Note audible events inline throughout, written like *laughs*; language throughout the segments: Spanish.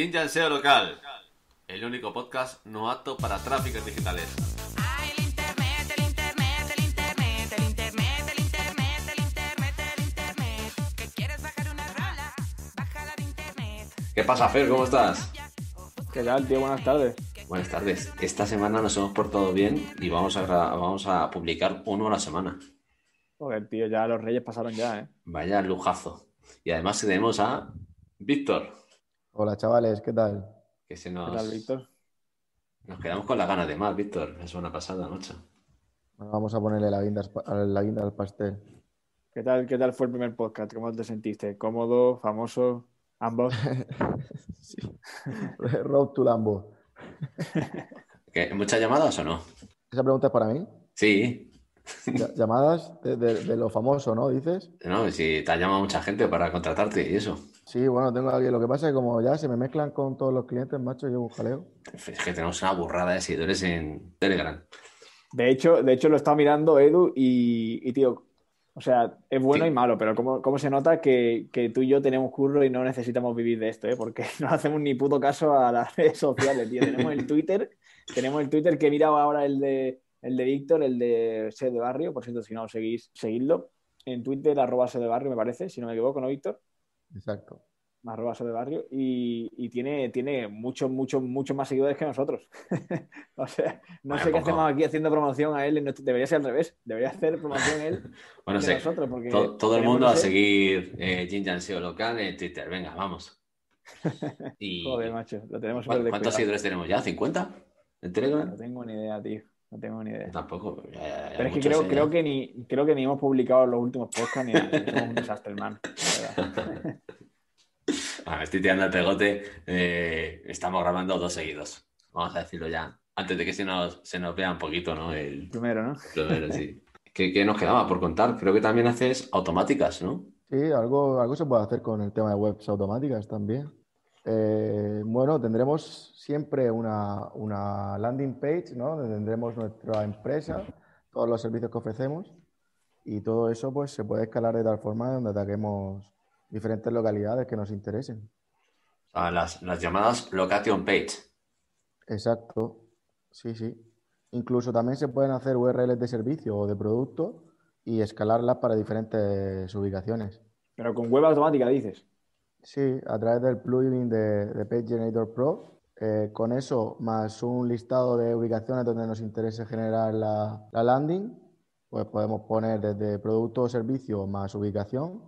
en SEO Local, el único podcast no apto para tráficos digitales. ¿Qué pasa, Fer? ¿Cómo estás? ¿Qué tal, tío? Buenas tardes. Buenas tardes. Esta semana nos hemos portado bien y vamos a, vamos a publicar uno a la semana. Joder, tío, ya los reyes pasaron ya, ¿eh? Vaya lujazo. Y además tenemos a Víctor. Hola, chavales, ¿qué tal? ¿Qué tal, Víctor? Nos quedamos con las ganas de más, Víctor. Es una pasada, noche. Vamos a ponerle la guinda, al pastel. ¿Qué tal, ¿Qué tal fue el primer podcast? ¿Cómo te sentiste? ¿Cómodo? ¿Famoso? ¿Ambos? *laughs* *laughs* Road to Lambo. ¿Muchas llamadas o no? ¿Esa pregunta es para mí? Sí. Llamadas de, lo famoso, ¿no? Dices. No, si te ha llamado mucha gente para contratarte y eso. Sí, bueno, tengo alguien. Lo que pasa es que como ya se me mezclan con todos los clientes, macho, yo un jaleo. Es que tenemos una burrada de seguidores en Telegram. De hecho, de hecho lo está mirando Edu y, tío, o sea, es bueno y malo, pero ¿cómo, se nota que, tú y yo tenemos curro y no necesitamos vivir de esto? ¿eh? Porque *laughs* no hacemos ni puto caso a las redes sociales, tío. Tenemos el Twitter, tenemos el Twitter que he mirado ahora el de el de Víctor, el de Sede Barrio, por cierto, si no seguís, seguidlo. En Twitter, arroba Sede Barrio, me parece, si no me equivoco, ¿no, Víctor? Exacto. Arroba Sede Barrio. Y, tiene, tiene muchos, muchos, muchos más seguidores que nosotros. *laughs* o sea, no sé qué hacemos aquí haciendo promoción a él. Debería ser al revés. Debería hacer promoción a él *laughs* bueno, sé, todo, el mundo a seguir eh, Jin Local en Twitter. Venga, vamos. *laughs* Joder, macho, lo tenemos ¿Cuántos seguidores tenemos ya? ¿50? No tengo ni idea, tío. No tengo ni idea. Tampoco. pero es que creo, creo, que ni, creo que ni hemos publicado los últimos podcasts ni Somos un desastre, hermano. *laughs* estoy tirando el pegote. Eh, estamos grabando dos seguidos. Vamos a decirlo ya. Antes de que se nos, se nos vea un poquito, ¿no? El primero, ¿no? Primero, sí. ¿Qué, nos quedaba por contar? Creo que también haces automáticas, ¿no? Sí, algo, algo se puede hacer con el tema de webs automáticas también. Eh, bueno, tendremos siempre una, landing page, ¿no? Donde tendremos nuestra empresa, todos los servicios que ofrecemos y todo eso pues se puede escalar de tal forma donde ataquemos diferentes localidades que nos interesen. las, las llamadas location page. Exacto, sí, sí. Incluso también se pueden hacer URLs de servicio o de producto y escalarlas para diferentes ubicaciones. Pero con web automática, dices. Sí, a través del plugin de, Page Generator Pro. Eh, con eso, más un listado de ubicaciones donde nos interese generar la, landing, pues podemos poner desde producto o servicio más ubicación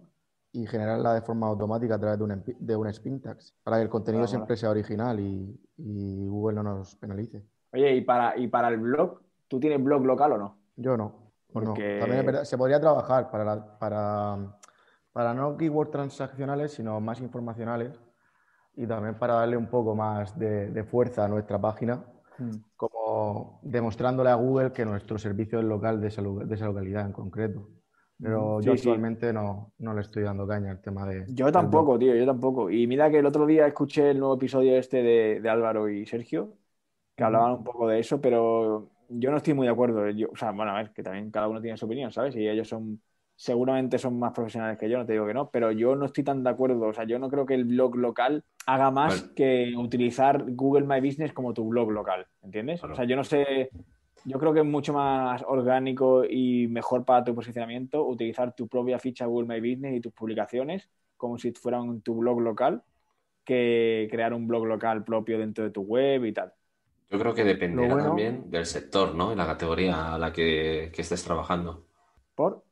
y generarla de forma automática a través de un, de para que el contenido ah, siempre sea original y, Google no nos penalice. Oye, ¿y para, ¿y para el blog? ¿Tú tienes blog local o no? Yo no. Pues También se podría trabajar para, para para no keywords transaccionales, sino más informacionales y también para darle un poco más de, fuerza a nuestra página, hmm. como demostrándole a Google que nuestro servicio es local de esa, localidad en concreto. Pero hmm. yo actualmente no, le estoy dando caña al tema de... Yo tampoco, tío, yo tampoco. Y mira que el otro día escuché el nuevo episodio este de, de Álvaro y Sergio, que hmm. hablaban un poco de eso, pero yo no estoy muy de acuerdo. o sea, bueno, a ver, que también cada uno tiene su opinión, ¿sabes? Y ellos son seguramente son más profesionales que yo, no te digo que no, pero yo no estoy tan de acuerdo. O sea, yo no creo que el blog local haga más que utilizar Google My Business como tu blog local, ¿entiendes? O sea, yo no sé, yo creo que es mucho más orgánico y mejor para tu posicionamiento utilizar tu propia ficha Google My Business y tus publicaciones como si fueran tu blog local que crear un blog local propio dentro de tu web y tal. Yo creo que dependerá también del sector, ¿no? Y la categoría a la que estés trabajando. ¿Por?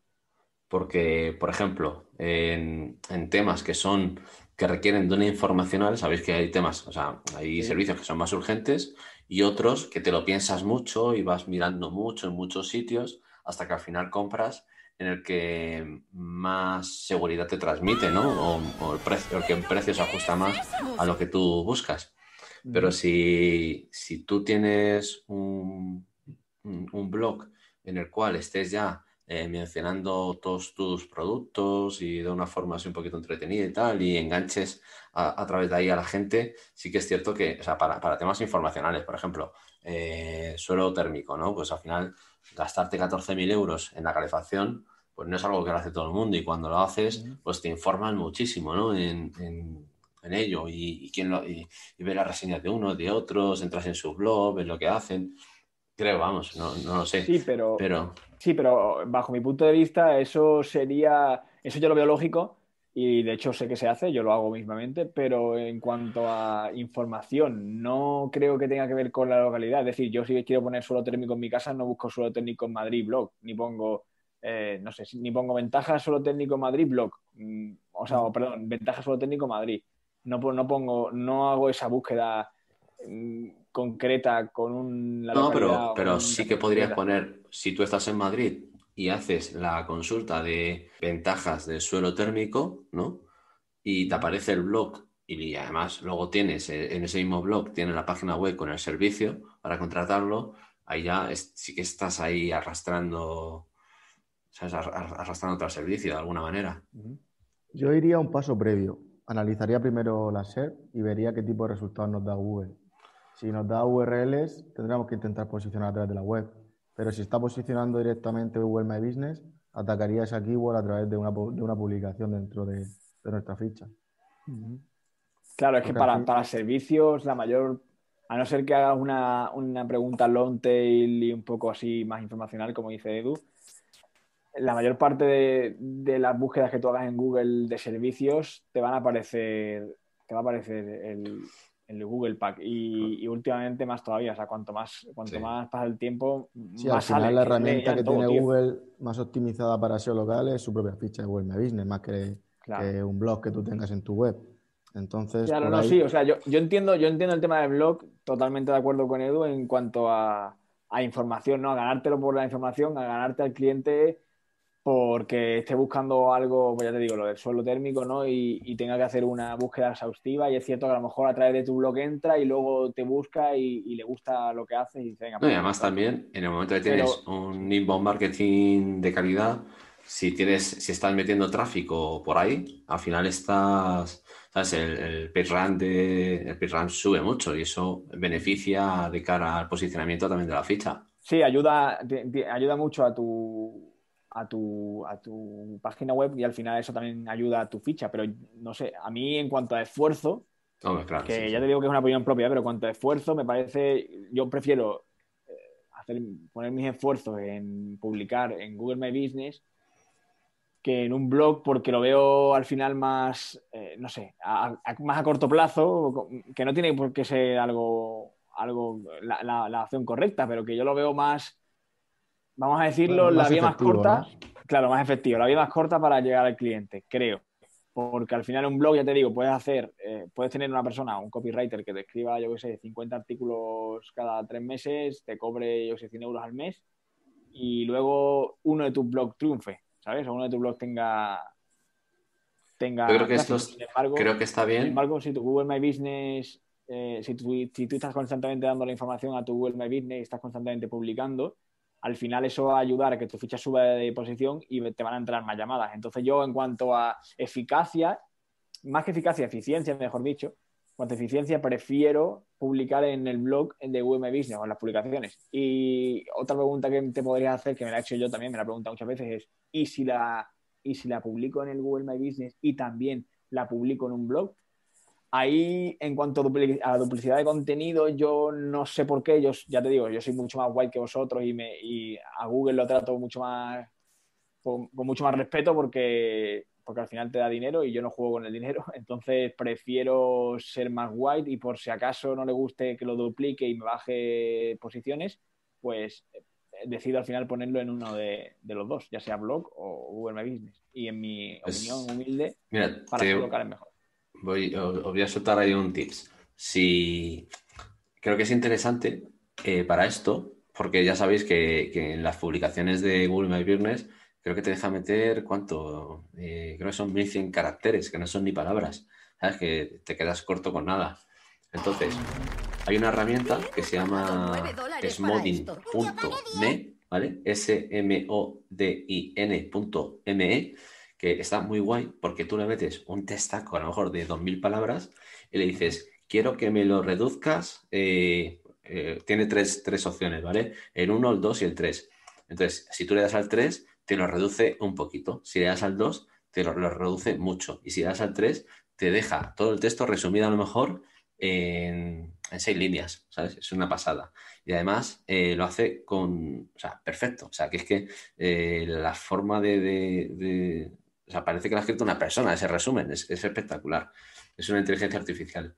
porque, por ejemplo, en, temas que son que requieren de informacional, sabéis que hay temas, o sea, hay servicios que son más urgentes y otros que te lo piensas mucho y vas mirando mucho en muchos sitios hasta que al final compras en el que más seguridad te transmite, ¿no? O, el, precio, el que en precio se ajusta más a lo que tú buscas. Pero si, tú tienes un, un blog en el cual estés ya eh, mencionando todos tus productos y de una forma así un poquito entretenida y tal, y enganches a, través de ahí a la gente, sí que es cierto que, o sea, para, para temas informacionales, por ejemplo, eh, suelo térmico, ¿no? Pues al final gastarte 14.000 euros en la calefacción, pues no es algo que lo hace todo el mundo y cuando lo haces, pues te informan muchísimo, ¿no? En, en, ello y, y, quién lo, y, las reseñas de uno de otros, entras en su blog, ves lo que hacen creo, vamos, no, no lo sé. Sí, pero, Sí, pero bajo mi punto de vista, eso sería. Eso yo lo veo lógico y de hecho sé que se hace, yo lo hago mismamente, pero en cuanto a información, no creo que tenga que ver con la localidad. Es decir, yo si quiero poner suelo térmico en mi casa, no busco suelo técnico en Madrid blog, ni pongo, eh, no sé, ni pongo ventaja suelo técnico en Madrid blog, mm, o sea, perdón, ventaja suelo técnico en Madrid. No, no pongo, no hago esa búsqueda mm, concreta, con un... No, pero, sí que podrías poner, si tú estás en Madrid y haces la consulta de ventajas del suelo térmico, ¿no? Y te aparece el blog y además luego tienes eh, en ese mismo blog, tienes la página web con el servicio para contratarlo, ahí ya sí que estás ahí arrastrando, ¿sabes? Arrastrando otro servicio de alguna manera. Yo iría un paso previo. Analizaría primero la SER y vería qué tipo de resultados nos da Google. Si nos da URLs, tendremos que intentar posicionar a través de la web. Pero si está posicionando directamente Google My Business, atacaría esa keyword a través de una, publicación dentro de, nuestra ficha. Claro, es que para, para, servicios, la mayor, a no ser que hagas una, pregunta long tail y un poco así más informacional, como dice Edu, la mayor parte de, las búsquedas que tú hagas en Google de servicios te van a aparecer, te va a aparecer el, el Google Pack y, últimamente más todavía, o sea, cuanto más cuanto más pasa el tiempo, sí, al final la herramienta que tiene Google más optimizada para SEO local es su propia ficha de Google My Business, más que, un blog que tú tengas en tu web. Entonces, claro, no, sí, o sea, yo, entiendo, yo entiendo el tema del blog, totalmente de acuerdo con Edu en cuanto a, a información, ¿no? A ganártelo por la información, a ganarte al cliente porque esté buscando algo, pues ya te digo, lo del suelo térmico, ¿no? Y, tenga que hacer una búsqueda exhaustiva. Y es cierto que a lo mejor a través de tu blog entra y luego te busca y, le gusta lo que haces y dice, venga. y pues, además también, en el momento que tienes un inbound marketing de calidad, si tienes, si estás metiendo tráfico por ahí, al final estás, ¿sabes? El, el sube mucho y eso beneficia de cara al posicionamiento también de la ficha. Sí, ayuda, ayuda mucho a tu a tu, página web y al final eso también ayuda a tu ficha. Pero no sé, a mí en cuanto a esfuerzo, que ya te digo que es una opinión propia, pero en cuanto a esfuerzo, me parece, yo prefiero eh, poner mis esfuerzos en publicar en Google My Business que en un blog porque lo veo al final más, eh, no sé, más a corto plazo, que no tiene por qué ser algo, algo la, la, la correcta, pero que yo lo veo más vamos a decirlo, la vía más corta, claro, más efectiva, la vía más corta para llegar al cliente, creo. Porque al final un blog, ya te digo, puedes hacer, eh, puedes tener una persona, un copywriter que te escriba, yo qué sé, 50 artículos cada tres meses, te cobre, yo qué sé, 100 euros al mes, y luego uno de tus blogs triunfe, ¿sabes? O uno de tus blogs tenga... tenga creo que, esto sin creo que está bien. Sin embargo, si tu Google My Business, eh, si, tú, si tú estás constantemente dando la información a tu Google My Business y estás constantemente publicando, al final eso va a ayudar a que tu ficha suba de posición y te van a entrar más llamadas. Entonces yo en cuanto a eficacia, más que eficacia, eficiencia, mejor dicho, cuanto a eficiencia prefiero publicar en el blog de My Business o en las publicaciones. Y otra pregunta que te podría hacer, que me la he hecho yo también, me la he preguntado muchas veces, es ¿y si la, y si la publico en el Google My Business y también la publico en un blog? Ahí, en cuanto a, la duplicidad de contenido, yo no sé por qué, yo ya te digo, yo soy mucho más guay que vosotros y, me, y a Google lo trato mucho más con, mucho más respeto porque, porque al final te da dinero y yo no juego con el dinero, *laughs* entonces prefiero ser más white y por si acaso no le guste que lo duplique y me baje posiciones, pues eh, decido al final ponerlo en uno de, los dos, ya sea blog o Google My Business. Y en mi pues, opinión humilde, para colocar el mejor voy, os, voy a soltar ahí un tips. Si creo que es interesante eh, para esto, porque ya sabéis que, en las publicaciones de Google My Business creo que te deja meter cuánto, eh, creo que son 1100 caracteres, que no son ni palabras, ¿sabes? Que te quedas corto con nada. Entonces, hay una herramienta que se llama smodin.me, ¿vale? S-M-O-D-I-N.me que está muy guay porque tú le metes un testaco a lo mejor de 2.000 palabras y le dices, quiero que me lo reduzcas, eh, eh, tiene tres, opciones, ¿vale? El 1, el 2 y el 3. Entonces, si tú le das al 3, te lo reduce un poquito. Si le das al 2, te lo, reduce mucho. Y si le das al 3, te deja todo el texto resumido a lo mejor en, seis líneas, ¿sabes? Es una pasada. Y además eh, lo hace con, o sea, perfecto. O sea, que es que la forma de, o sea, parece que lo ha escrito una persona, ese resumen, es, espectacular. Es una inteligencia artificial.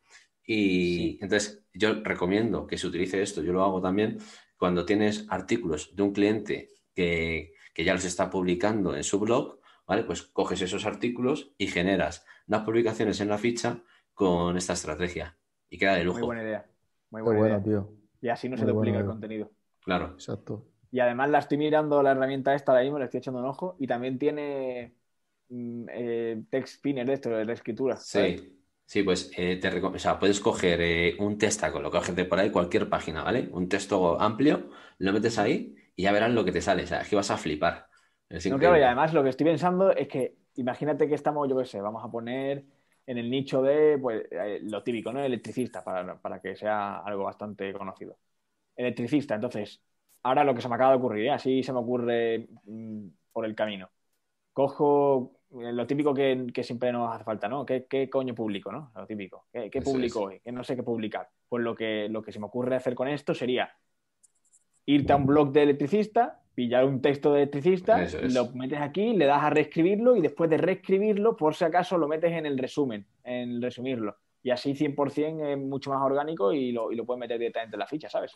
Y entonces yo recomiendo que se utilice esto, yo lo hago también cuando tienes artículos de un cliente que, ya los está publicando en su blog, ¿vale? Pues coges esos artículos y generas las publicaciones en la ficha con esta estrategia. Y queda de lujo. Muy buena idea. Muy buena, idea. tío. Y así no se duplica el contenido. Claro. Exacto. Y además la estoy mirando la herramienta esta de ahí, me la estoy echando un ojo. Y también tiene Mm, eh, text spinner de esto, de la escritura. Sí. Sí, pues eh, te puedes coger eh, un un testaco, lo que gente por ahí, cualquier página, ¿vale? Un texto amplio, lo metes ahí y ya verán lo que te sale. O sea, es que vas a flipar. Es no, y además lo que estoy pensando es que imagínate que estamos, yo qué sé, vamos a poner en el nicho de pues, lo típico, ¿no? Electricista, para, que sea algo bastante conocido. Electricista, entonces, ahora lo que se me acaba de ocurrir, ¿eh? así se me ocurre mm, por el camino. Cojo eh, lo típico que, siempre nos hace falta, ¿no? ¿Qué, coño público, no? Lo típico. ¿Qué, público? publico hoy? Que no sé qué publicar. Pues lo que, lo que se me ocurre hacer con esto sería irte a un blog de electricista, pillar un texto de electricista, lo metes aquí, le das a reescribirlo y después de reescribirlo, por si acaso, lo metes en el resumen, en resumirlo. Y así 100% es mucho más orgánico y lo, puedes meter directamente en la ficha, ¿sabes?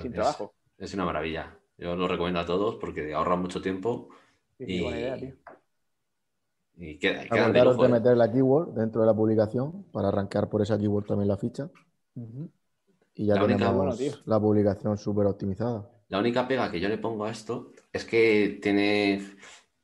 Sin trabajo. Es una maravilla. Yo lo recomiendo a todos porque ahorra mucho tiempo. y, idea, y de, ¿eh? meter la keyword dentro de la publicación para arrancar por esa keyword también la ficha. Y ya tenemos la publicación súper optimizada. La única pega que yo le pongo a esto es que tiene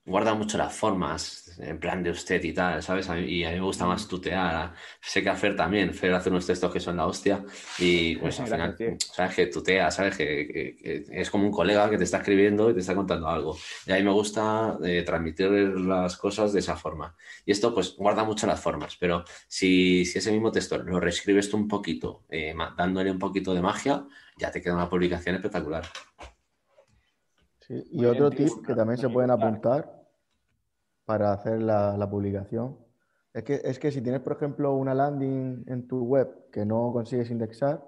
guarda mucho las formas, en plan de usted y tal, ¿sabes? y a mí me gusta más tutear. Sé que a Fer también, Fer hace unos textos que son la hostia y pues al final, ¿sabes? Que tutea, ¿sabes? Que, es como un colega que te está escribiendo y te está contando algo. Y a mí me gusta eh, transmitir las cosas de esa forma. Y esto pues guarda mucho las formas, pero si, si ese mismo texto lo reescribes tú un poquito, eh, dándole un poquito de magia, ya te queda una publicación espectacular. Sí. Y otro tip que también se pueden apuntar para hacer la, publicación. Es que, es que si tienes, por ejemplo, una landing en tu web que no consigues indexar,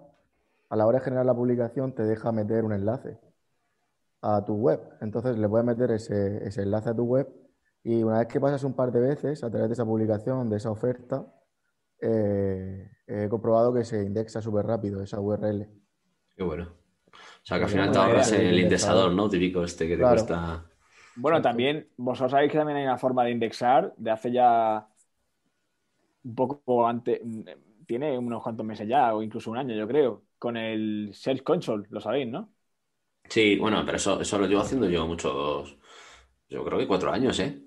a la hora de generar la publicación te deja meter un enlace a tu web. Entonces le puedes meter ese, enlace a tu web y una vez que pasas un par de veces a través de esa publicación, de esa oferta, eh, he comprobado que se indexa súper rápido esa URL. Qué bueno. O sea, que al final te ahorras el indexador, ¿no? Típico este que te cuesta. Bueno, también, vosotros sabéis que también hay una forma de indexar de hace ya un poco antes, tiene unos cuantos meses ya, o incluso un año, yo creo, con el Search Console, lo sabéis, ¿no? Sí, bueno, pero eso, eso lo llevo haciendo yo muchos, yo creo que cuatro años, ¿eh?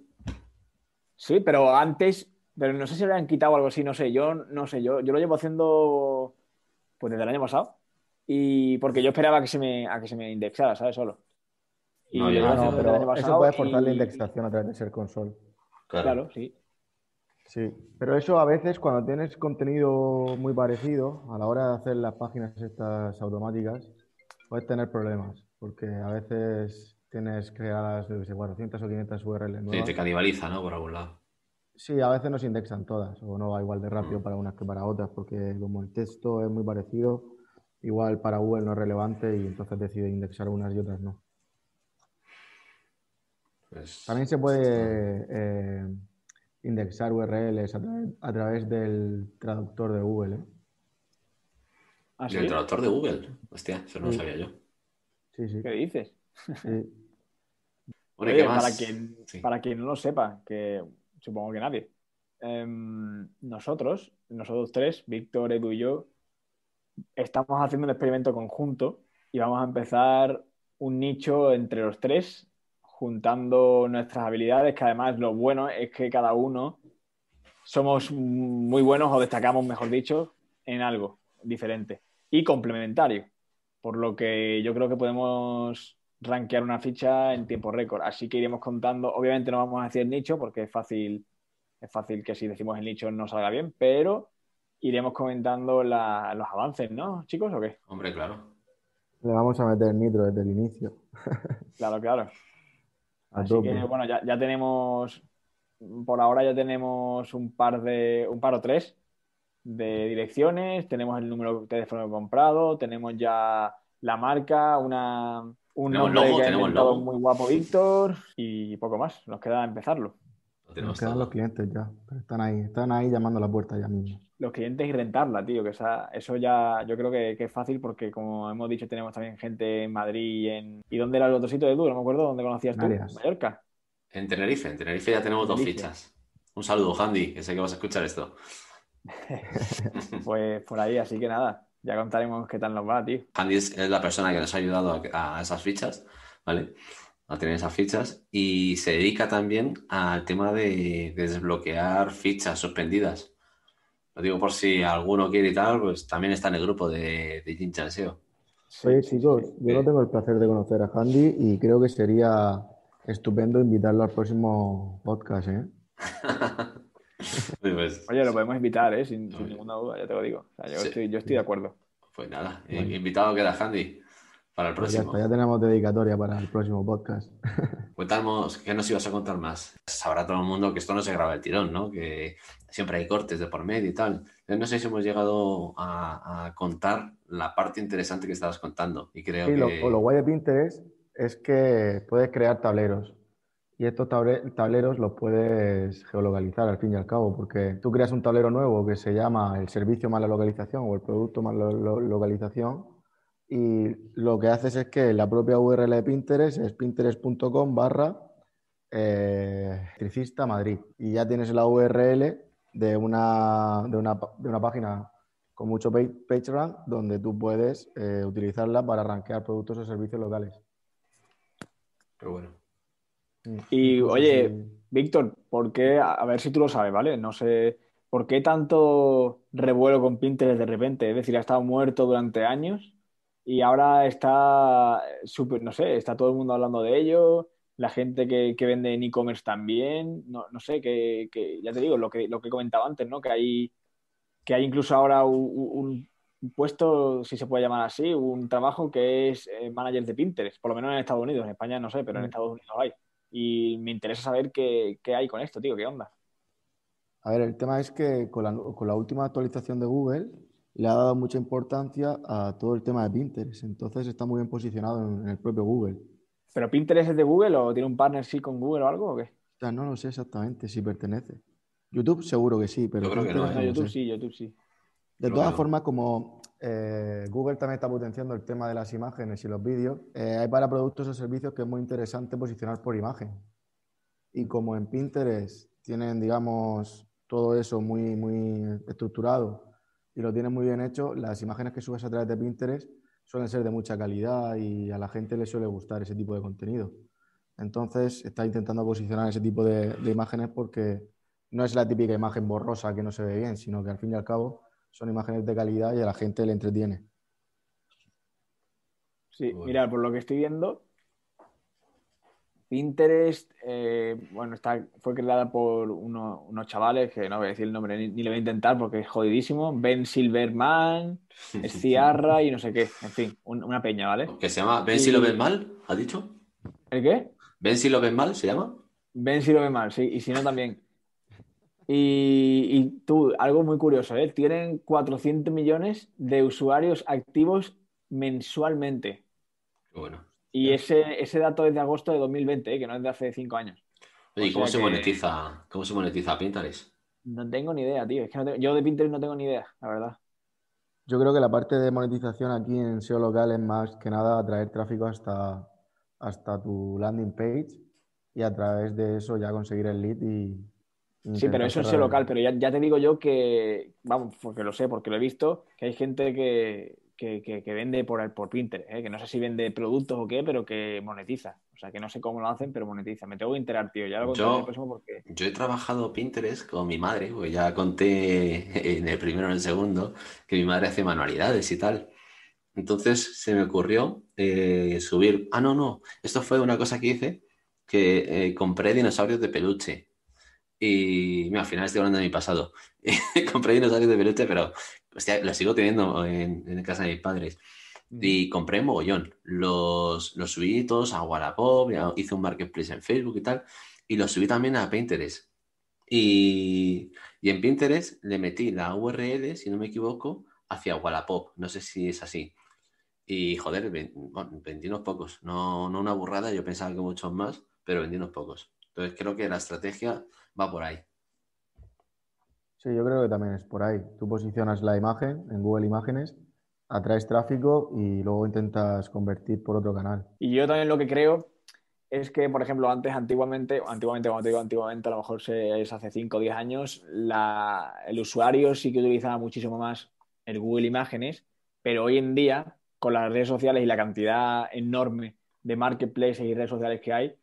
Sí, pero antes, pero no sé si le han quitado algo así, no sé, yo no sé, yo, yo lo llevo haciendo pues desde el año pasado. Y porque yo esperaba que se me, a que se me indexara, ¿sabes? Solo no, pero eso puede forzar la indexación a través de ser console. Claro. sí. Sí, pero eso a veces cuando tienes contenido muy parecido, a la hora de hacer las páginas estas automáticas, puedes tener problemas, porque a veces tienes creadas, 400 o 500 URLs nuevas. Sí, te canibaliza, ¿no? Por algún lado. Sí, a veces no se indexan todas, o no va igual de rápido mm. para unas que para otras, porque como el texto es muy parecido, igual para Google no es relevante y entonces decide indexar unas y otras no. También se puede eh, indexar URLs a, través del traductor de Google. ¿eh? ¿Ah, ¿El traductor de Google? Hostia, eso no lo sabía yo. Sí, sí. ¿Qué dices? *laughs* para, quien, para, no lo sepa, que supongo que nadie, em, nosotros, nosotros tres, Víctor, Edu y yo, estamos haciendo un experimento conjunto y vamos a empezar un nicho entre los tres juntando nuestras habilidades, que además lo bueno es que cada uno somos muy buenos o destacamos, mejor dicho, en algo diferente y complementario. Por lo que yo creo que podemos rankear una ficha en tiempo récord. Así que iremos contando. Obviamente no vamos a decir nicho porque es fácil, es fácil que si decimos el nicho no salga bien, pero iremos comentando los avances, ¿no, chicos? ¿O qué? Hombre, claro. Le vamos a meter nitro desde el inicio. claro, claro bueno, ya, ya, tenemos, por ahora ya tenemos un par de, un par o tres de direcciones, tenemos el número de teléfono comprado, tenemos ya la marca, una, un nombre que tenemos muy guapo Víctor y poco más, nos queda empezarlo. Nos quedan los clientes ya, están ahí, están ahí llamando a la puerta ya mismo los clientes y rentarla, tío, que esa, eso ya yo creo que, es fácil porque como hemos dicho tenemos también gente en Madrid y en... ¿Y dónde era el otro sitio de duro No me acuerdo dónde conocías tú, eras? Mallorca. En Tenerife, en Tenerife ya tenemos dos fichas. Un saludo, Handy, que sé que vas a escuchar esto. *laughs* pues por ahí, así que nada, ya contaremos qué tal nos va, tío. Handy es, la persona que nos ha ayudado a, esas fichas, ¿vale? a tener esas fichas y se dedica también al tema de desbloquear fichas suspendidas. Lo digo por si alguno quiere y tal, pues también está en el grupo de, de Jin Chanseo. Oye, chicos, yo tengo el placer de conocer a Handy y creo que sería estupendo invitarlo al próximo podcast, ¿eh? *laughs* pues, Oye, lo podemos invitar, ¿eh? Sin, ninguna duda, ya te lo digo. yo, estoy, de acuerdo. Pues nada, invitado eh, invitado queda Handy para el pues próximo. ya, tenemos dedicatoria para el próximo podcast. *laughs* Cuéntanos, ¿qué nos ibas a contar más? Sabrá todo el mundo que esto no se graba el tirón, ¿no? Que siempre hay cortes de por medio y tal. No sé si hemos llegado a, contar la parte interesante que estabas contando. Y creo sí, que... lo, lo guay de Pinterest es que puedes crear tableros. Y estos tableros los puedes geolocalizar al fin y al cabo, porque tú creas un tablero nuevo que se llama el servicio más la localización o el producto más la localización y lo que haces es que la propia URL de Pinterest es pinterest.com barra eh, electricista Madrid y ya tienes la URL de una, de una, página con mucho Patreon donde tú puedes eh, utilizarla para rankear productos o servicios locales. Pero bueno. Mm. Y oye, eh, Víctor, ¿por qué? A ver si tú lo sabes, ¿vale? No sé, ¿por qué tanto revuelo con Pinterest de repente? Es decir, ha estado muerto durante años y ahora está súper, no sé, está todo el mundo hablando de ello, la gente que, que vende en e-commerce también, no, no sé, que, ya te digo, lo que, lo que comentaba antes, ¿no? Que hay, que hay incluso ahora un, puesto, si se puede llamar así, un trabajo que es eh, manager de Pinterest, por lo menos en Estados Unidos, en España no sé, pero en mm. Estados Unidos hay. Y me interesa saber qué, qué hay con esto, tío, qué onda. A ver, el tema es que con la, con la última actualización de Google, le ha dado mucha importancia a todo el tema de Pinterest. Entonces está muy bien posicionado en, el propio Google. ¿Pero Pinterest es de Google o tiene un partner sí con Google o algo o qué? no lo sé exactamente si pertenece. YouTube seguro que sí, pero... creo que no, ¿eh? YouTube sí, YouTube sí. De todas formas, como eh, Google también está potenciando el tema de las imágenes y los vídeos, eh, hay para productos o servicios que es muy interesante posicionar por imagen. Y como en Pinterest tienen, digamos, todo eso muy, muy estructurado y lo tienes muy bien hecho. Las imágenes que subes a través de Pinterest suelen ser de mucha calidad y a la gente le suele gustar ese tipo de contenido. Entonces, está intentando posicionar ese tipo de, imágenes porque no es la típica imagen borrosa que no se ve bien, sino que al fin y al cabo son imágenes de calidad y a la gente le entretiene. Sí, mira, por lo que estoy viendo, Pinterest, eh, bueno, está, fue creada por unos chavales que no voy a decir el nombre ni, le voy a intentar porque es jodidísimo. Ben Silverman, *laughs* Ciarra y no sé qué. En fin, una peña, ¿vale? ¿Que se llama Ben si lo ves mal? ¿Ha dicho? ¿El qué? ¿Ben si lo ves mal? ¿Se llama? Ben si lo ves mal, sí. Y si no, también. Y, y tú, algo muy curioso, ¿eh? Tienen 400 millones de usuarios activos mensualmente. Bueno. Y ese, ese dato es de agosto de 2020, ¿eh? que no es de hace cinco años. ¿Y cómo, se monetiza, cómo se monetiza Pinterest? No tengo ni idea, tío. Es que yo de Pinterest no tengo ni idea, la verdad. Yo creo que la parte de monetización aquí en SEO local es más que nada atraer tráfico hasta, hasta tu landing page y a través de eso ya conseguir el lead y... sí, pero eso es SEO local, pero ya, ya, te digo yo que, vamos, porque lo sé, porque lo he visto, que hay gente que, que, vende por, por Pinterest, ¿eh? que no sé si vende productos o qué, pero que monetiza. O sea, que no sé cómo lo hacen, pero monetiza. Me tengo que enterar, tío. Ya lo yo, porque... yo he trabajado Pinterest con mi madre, pues ya conté *laughs* en el primero o en el segundo que mi madre hace manualidades y tal. Entonces se me ocurrió eh, subir. Ah, no, no. Esto fue una cosa que hice que eh, compré dinosaurios de peluche y al final estoy hablando de mi pasado. *laughs* compré dinosaurios de peluche, pero hostia, los sigo teniendo en, casa de mis padres. Mm. Y compré mogollón. Los, los subí todos a Wallapop, hice un marketplace en Facebook y tal. Y los subí también a Pinterest. Y, y en Pinterest le metí la URL, si no me equivoco, hacia Wallapop. No sé si es así. Y joder, vendí unos pocos. No, no una burrada, yo pensaba que muchos más, pero vendí unos pocos. Entonces creo que la estrategia va por ahí. Sí, yo creo que también es por ahí. Tú posicionas la imagen en Google Imágenes, atraes tráfico y luego intentas convertir por otro canal. Y yo también lo que creo es que, por ejemplo, antes, antiguamente, antiguamente, como te digo antiguamente, a lo mejor es hace 5 o 10 años, el usuario sí que utilizaba muchísimo más el Google Imágenes, pero hoy en día, con las redes sociales y la cantidad enorme de marketplaces y redes sociales que hay,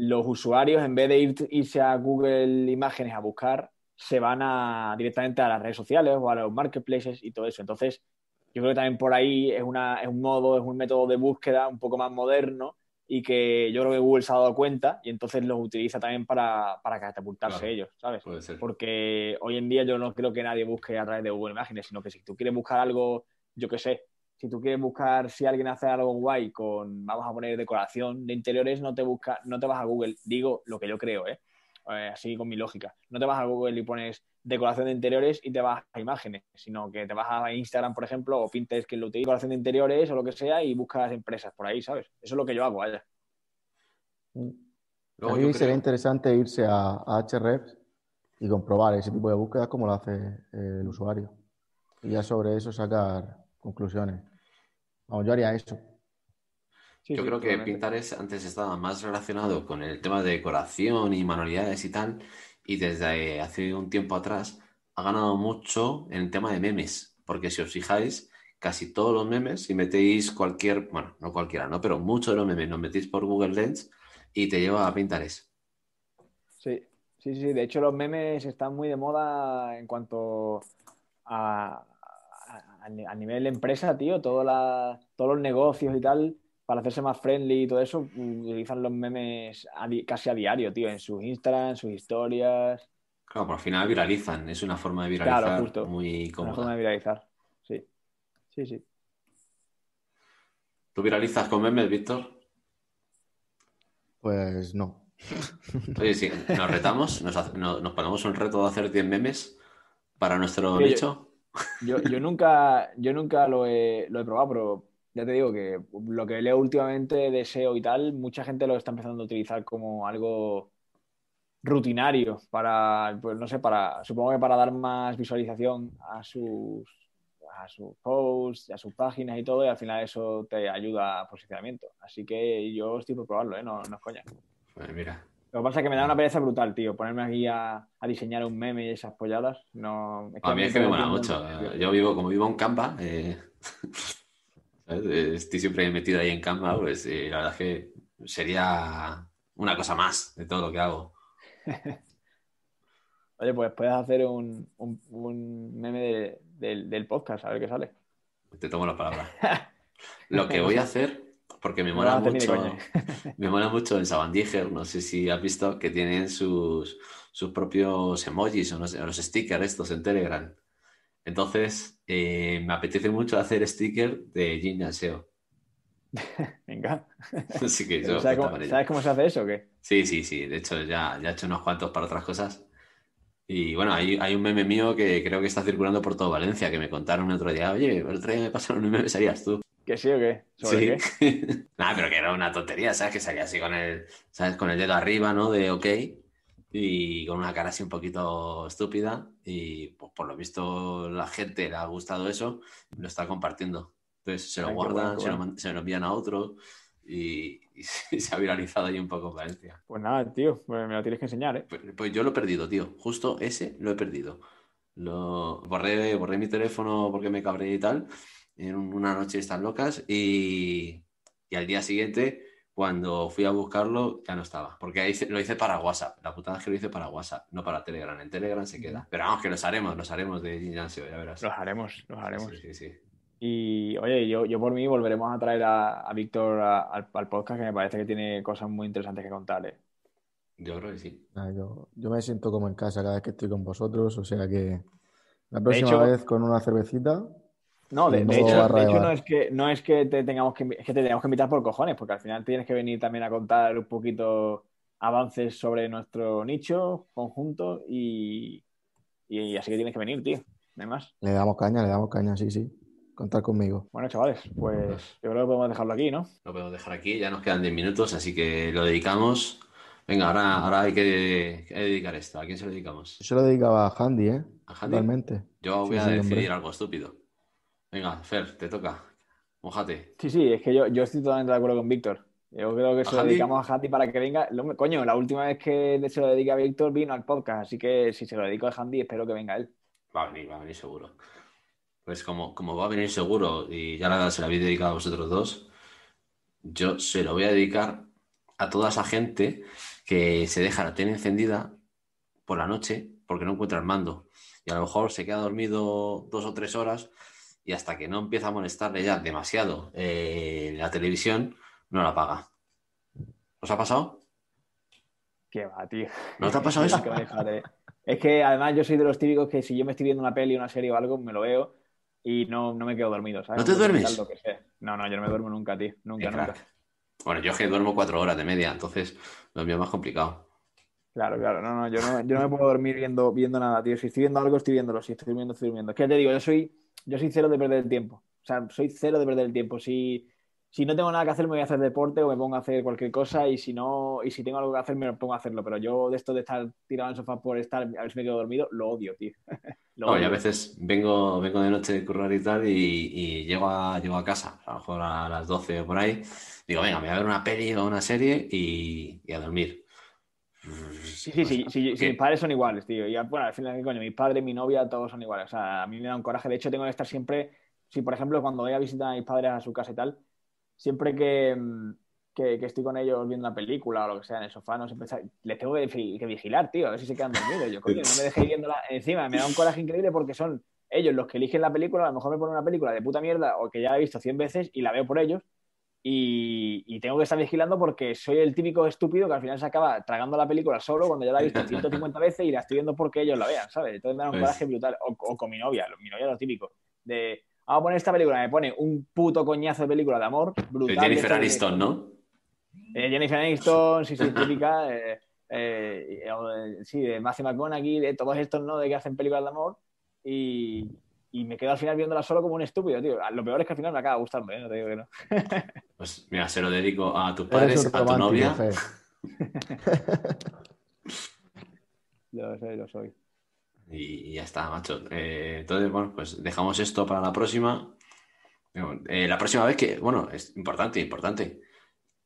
los usuarios, en vez de ir, irse a Google Imágenes a buscar, se van a, directamente a las redes sociales o a los marketplaces y todo eso. Entonces, yo creo que también por ahí es, un modo, es un método de búsqueda un poco más moderno y que yo creo que Google se ha dado cuenta y entonces los utiliza también para, para catapultarse ellos, ¿sabes? Porque hoy en día yo no creo que nadie busque a través de Google Imágenes, sino que si tú quieres buscar algo, yo qué sé, si tú quieres buscar si alguien hace algo guay con, vamos a poner decoración de interiores, no te busca, no te vas a Google, digo lo que yo creo, ¿eh? eh así con mi lógica. No te vas a Google y pones decoración de interiores y te vas a imágenes, sino que te vas a Instagram, por ejemplo, o Pinterest, que lo utiliza, decoración de interiores o lo que sea, y buscas empresas por ahí, ¿sabes? Eso es lo que yo hago, allá. Mm. Luego a sería interesante irse a, a y comprobar ese tipo de búsquedas como lo hace eh, el usuario. Y ya sobre eso sacar conclusiones. O yo haría eso. yo creo que Pinterest antes estaba más relacionado con el tema de decoración y manualidades y tal, y desde hace un tiempo atrás ha ganado mucho en el tema de memes, porque si os fijáis, casi todos los memes, si metéis cualquier, bueno, no cualquiera, ¿no? Pero muchos de los memes los metéis por Google Lens y te lleva a Pinterest. Sí, sí, sí. De hecho, los memes están muy de moda en cuanto a, a nivel empresa, tío, todos los negocios y tal, para hacerse más friendly y todo eso, utilizan los memes casi a diario, tío, en sus Instagram, en sus historias. Claro, por al final viralizan, es una forma de viralizar claro, justo. muy Una forma de viralizar, sí. Sí, sí. ¿Tú viralizas con memes, Víctor? Pues no. *laughs* Oye, sí, nos retamos, nos, nos, ponemos un reto de hacer 10 memes para nuestro nicho. Yo, yo, nunca, yo nunca lo he, probado, pero ya te digo que lo que leo últimamente de SEO y tal, mucha gente lo está empezando a utilizar como algo rutinario para, pues no sé, para, supongo que para dar más visualización a sus, a sus posts, a sus páginas y todo, y al final eso te ayuda a posicionamiento. Así que yo estoy por probarlo, ¿eh? no, es coña. Pues mira, lo que pasa es que me da una pereza brutal, tío. Ponerme aquí a, diseñar un meme y esas polladas. No, a mí es que me mola mucho. Yo vivo, como vivo en Canva, eh, *laughs* eh, estoy siempre metido ahí en Canva, pues eh, la verdad es que sería una cosa más de todo lo que hago. *laughs* Oye, pues puedes hacer un, meme del podcast, a ver qué sale. Te tomo las palabras. *laughs* lo que voy a hacer porque me mola mucho. me mola mucho en Sabandiger, no sé si has visto que tienen sus, sus propios emojis o, los stickers estos en Telegram. Entonces, eh, me apetece mucho hacer sticker de Jin SEO. *laughs* Venga. *laughs* ¿sabes, cómo, se hace eso o qué? Sí, sí, sí. De hecho, ya, ya he hecho unos cuantos para otras cosas. Y bueno, hay, hay, un meme mío que creo que está circulando por todo Valencia, que me contaron el otro día, oye, el otro día me pasaron un meme, serías tú. ¿Que sí o qué? sí. *laughs* Nada, pero que era una tontería, ¿sabes? Que salía así con el, ¿sabes? Con el dedo arriba, ¿no? De ok. Y con una cara así un poquito estúpida. Y pues, por lo visto la gente le ha gustado eso. Lo está compartiendo. Entonces se lo ah, guardan, se, Lo, envían a otro. Y, *laughs* se ha viralizado ahí un poco Valencia. Pues nada, tío, pues me lo tienes que enseñar, ¿eh? Pues, pues, yo lo he perdido, tío. Justo ese lo he perdido. Lo borré, borré mi teléfono porque me cabré y tal en una noche estas locas y, y, al día siguiente, cuando fui a buscarlo, ya no estaba. Porque lo hice para WhatsApp. La putada es que lo hice para WhatsApp, no para Telegram. En Telegram se queda. Pero vamos, que los haremos, los haremos de Ginansio, ya verás. Los haremos, los haremos. Sí, sí, Y oye, yo, yo por mí volveremos a traer a, a Víctor al, podcast, que me parece que tiene cosas muy interesantes que contar. ¿eh? Yo creo que sí. Ah, yo, yo me siento como en casa cada vez que estoy con vosotros, o sea que la próxima vez con una cervecita no, de, hecho, no, es que, no es que te tengamos que, te tengamos que invitar por cojones, porque al final tienes que venir también a contar un poquito avances sobre nuestro nicho conjunto y, así que tienes que venir, tío. además Le damos caña, le damos caña, sí, sí. Contar conmigo. Bueno, chavales, pues yo creo que podemos dejarlo aquí, ¿no? Lo podemos dejar aquí, ya nos quedan 10 minutos, así que lo dedicamos. Venga, ahora, ahora hay, que, dedicar esto. ¿A quién se lo dedicamos? Yo se lo dedicaba a Handy, ¿eh? A Handy. Realmente. Yo voy a decidir algo estúpido. Venga, Fer, te toca. Mojate. Sí, sí, es que yo, yo estoy totalmente de acuerdo con Víctor. Yo creo que se lo dedicamos a Handy para que venga. Coño, la última vez que se lo dedica a Víctor vino al podcast, así que si se lo dedico a Handy, espero que venga él. Va a venir, va a venir seguro. Pues como, como va a venir seguro y ya la, se lo habéis dedicado a vosotros dos, yo se lo voy a dedicar a toda esa gente que se deja la tele encendida por la noche porque no encuentra el mando. Y a lo mejor se queda dormido dos o tres horas y hasta que no empieza a molestarle ya demasiado eh, la televisión, no la paga. ¿Os ha pasado? Qué va, tío. ¿No te ha pasado *laughs* eso? Es que además yo soy de los típicos que si yo me estoy viendo una peli, una serie o algo, me lo veo y no, no me quedo dormido, ¿sabes? ¿No te duermes? No, no, yo no me duermo nunca, tío. Nunca, nunca. Bueno, yo es que duermo cuatro horas de media, entonces lo mío más complicado. Claro, claro, no, no, yo no, me puedo dormir viendo, viendo nada, tío. Si estoy viendo algo, estoy viéndolo. Si estoy durmiendo, estoy durmiendo. Es que te digo, yo soy yo soy cero de perder el tiempo. O sea, soy cero de perder el tiempo. Si, si no tengo nada que hacer, me voy a hacer deporte o me pongo a hacer cualquier cosa. Y si no, y si tengo algo que hacer, me pongo a hacerlo. Pero yo de esto de estar tirado en el sofá por estar, a ver si me quedo dormido, lo odio, tío. *laughs* a veces vengo, vengo de noche de currar y tal, y, llego, a, llego a casa, a lo mejor a las 12 o por ahí. Digo, venga, me voy a ver una peli o una serie y a dormir. Sí, sí, sí, mis padres son iguales, tío. Y, bueno, al final, coño, padre padre, mi novia, todos son iguales. O sea, a mí me da un coraje. De hecho, tengo que estar siempre, si por ejemplo, cuando voy a visitar a mis padres a su casa y tal, siempre que, mm, que, estoy con ellos viendo una película o lo que sea en el sofá, no pues, les tengo que, vigilar, tío, a ver si se quedan dormidos. Yo, coño, no me dejé viéndola encima. Me da un coraje increíble porque son ellos los que eligen la película. A lo mejor me ponen una película de puta mierda o que ya he visto 100 veces y la veo por ellos y, tengo que estar vigilando porque soy el típico estúpido que al final se acaba tragando la película solo cuando ya la he visto 150 *laughs* veces y la estoy viendo porque ellos la vean, ¿sabes? Entonces me da un pues coraje brutal. O, con mi novia, mi novia lo típico. De, vamos a poner esta película, me pone un puto coñazo de película de amor brutal. Jennifer este Aniston, ¿no? Eh, Jennifer Aniston, sí, sí, típica. Eh, eh, eh, sí, de Matthew McConaughey, de todos estos, ¿no? De que hacen películas de amor. Y, y me quedo al final viéndola solo como un estúpido, tío. Lo peor es que al final me acaba gustando, ¿eh? No te digo que no. *laughs* Pues mira, se lo dedico a tus padres, a tu novia. *laughs* lo soy, lo soy. Y ya está, macho. Eh, entonces, bueno, pues dejamos esto para la próxima. Eh, eh, la próxima vez que, bueno, es importante, importante,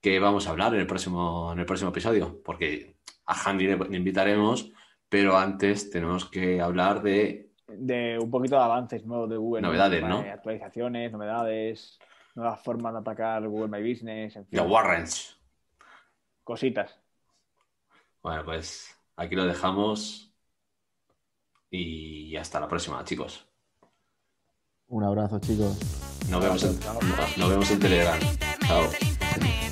que vamos a hablar en el próximo, en el próximo episodio, porque a Handy le invitaremos, pero antes tenemos que hablar de de un poquito de avances nuevos de Google. Novedades, Actualizaciones, novedades, nuevas formas de atacar Google My Business. En fin, Warrants. Cositas. Bueno, pues aquí lo dejamos y hasta la próxima, chicos. Un abrazo, chicos. Nos, vemos, en, nos vemos en Telegram. Chao.